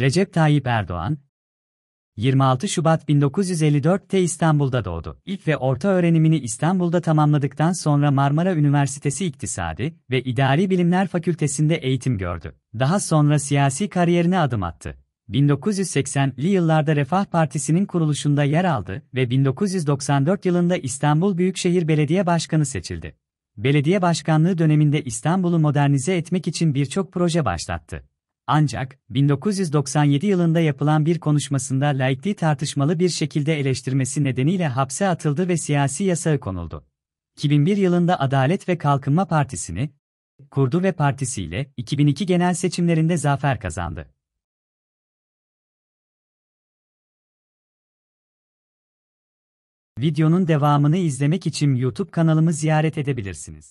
Recep Tayyip Erdoğan, 26 Şubat 1954'te İstanbul'da doğdu. İlk ve orta öğrenimini İstanbul'da tamamladıktan sonra Marmara Üniversitesi İktisadi ve İdari Bilimler Fakültesinde eğitim gördü. Daha sonra siyasi kariyerine adım attı. 1980'li yıllarda Refah Partisi'nin kuruluşunda yer aldı ve 1994 yılında İstanbul Büyükşehir Belediye Başkanı seçildi. Belediye başkanlığı döneminde İstanbul'u modernize etmek için birçok proje başlattı. Ancak 1997 yılında yapılan bir konuşmasında laikliği tartışmalı bir şekilde eleştirmesi nedeniyle hapse atıldı ve siyasi yasağı konuldu. 2001 yılında Adalet ve Kalkınma Partisi'ni kurdu ve partisiyle 2002 genel seçimlerinde zafer kazandı. Videonun devamını izlemek için YouTube kanalımı ziyaret edebilirsiniz.